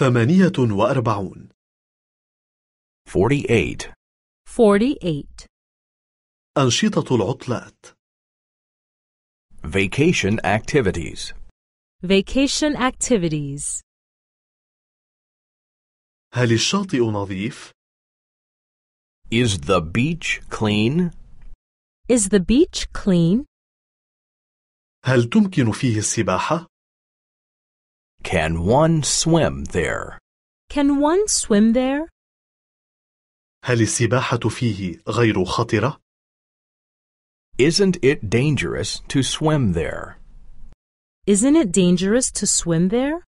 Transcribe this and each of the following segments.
ثمانية وأربعون 48. 48. أنشطة العطلات Vacation activities. Vacation activities. هل الشاطئ نظيف؟ Is the beach clean? Is the beach clean? هل تمكن فيه السباحة؟ Can one swim there? Can one swim there? هل السباحة فيه غير خطرة؟ Isn't it dangerous to swim there? Isn't it dangerous to swim there?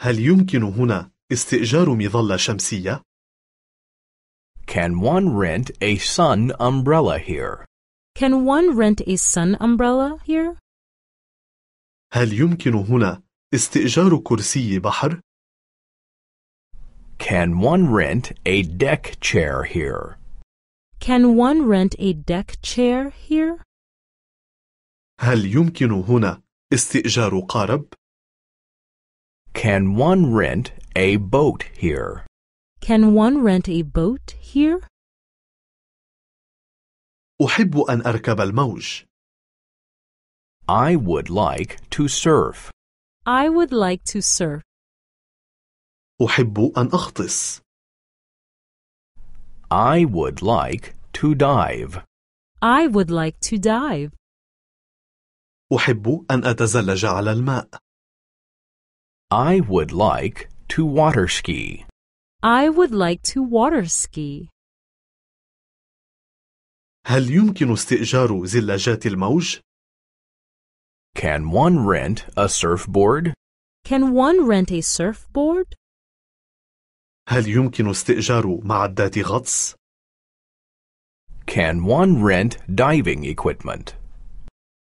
هل يمكن هنا استئجار مظلة شمسية؟ Can one rent a sun umbrella here? Can one rent a sun umbrella here? هل يمكن هنا استئجار كرسي بحر؟ Can one rent a deck chair here? Can one rent a deck chair here? هل يمكن هنا استئجار قارب؟ Can one rent a boat here? Can one rent a boat here? أحب أن أركب الموج. I would like to surf. I would like to surf. أحب أن أغطس. I would like to dive. I would like to dive. أحب أن أتزلج على الماء. I would like to water ski. I would like to water ski. هل يمكن استئجار زلاجات الموج؟ can one rent a surfboard? Can one rent a surfboard? هل يمكن استئجار معدات غطس؟ Can one rent diving equipment?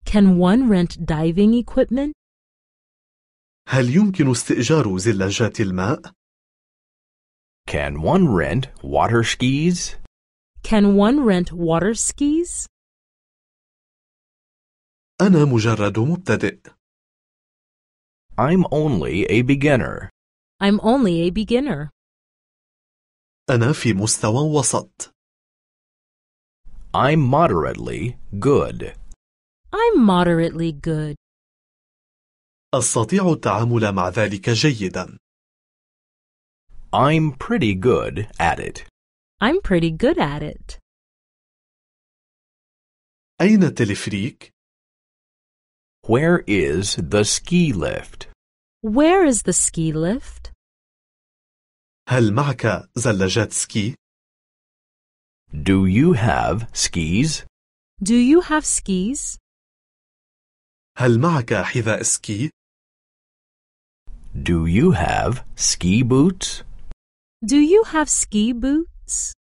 Can one rent diving equipment? هل يمكن استئجار زلاجات الماء؟ Can one rent water skis? Can one rent water skis? أنا مجرد مبتدئ. I'm only a beginner. I'm only a beginner. أنا في مستوى وسط. I'm moderately good. I'm moderately good. أستطيع التعامل مع ذلك جيدا. I'm pretty good at it. I'm pretty good at it. أين التلفريك؟ where is the ski lift? Where is the ski lift? هل معك زلاجات سكي؟ Do you have skis? Do you have skis? هل معك حذاء سكي؟ Do you have ski boots? Do you have ski boots?